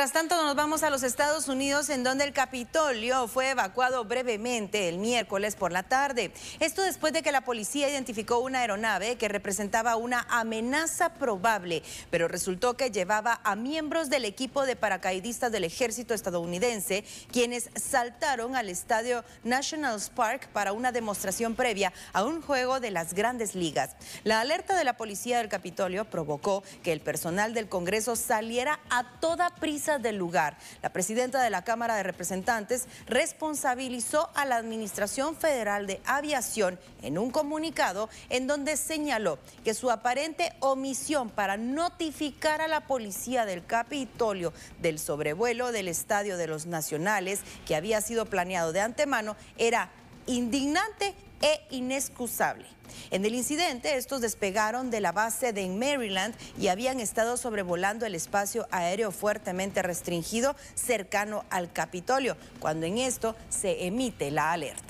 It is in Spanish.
Mientras tanto, nos vamos a los Estados Unidos, en donde el Capitolio fue evacuado brevemente el miércoles por la tarde. Esto después de que la policía identificó una aeronave que representaba una amenaza probable, pero resultó que llevaba a miembros del equipo de paracaidistas del ejército estadounidense, quienes saltaron al estadio National Park para una demostración previa a un juego de las grandes ligas. La alerta de la policía del Capitolio provocó que el personal del Congreso saliera a toda prisa del lugar. La presidenta de la Cámara de Representantes responsabilizó a la Administración Federal de Aviación en un comunicado en donde señaló que su aparente omisión para notificar a la policía del Capitolio del sobrevuelo del Estadio de los Nacionales que había sido planeado de antemano era indignante e inexcusable. En el incidente, estos despegaron de la base de Maryland y habían estado sobrevolando el espacio aéreo fuertemente restringido cercano al Capitolio, cuando en esto se emite la alerta.